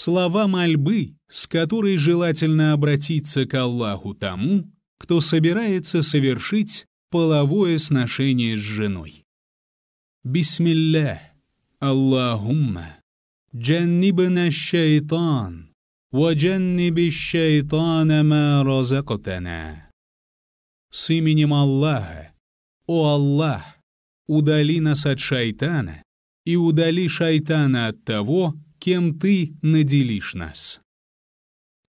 слова мольбы, с которой желательно обратиться к Аллаху тому, кто собирается совершить половое сношение с женой. Бисмиллях, Аллахумма, джаннибна шайтан, ва джанниби шайтана ма разактана. С именем Аллаха, о Аллах, удали нас от шайтана и удали шайтана от того, кем ты наделишь нас.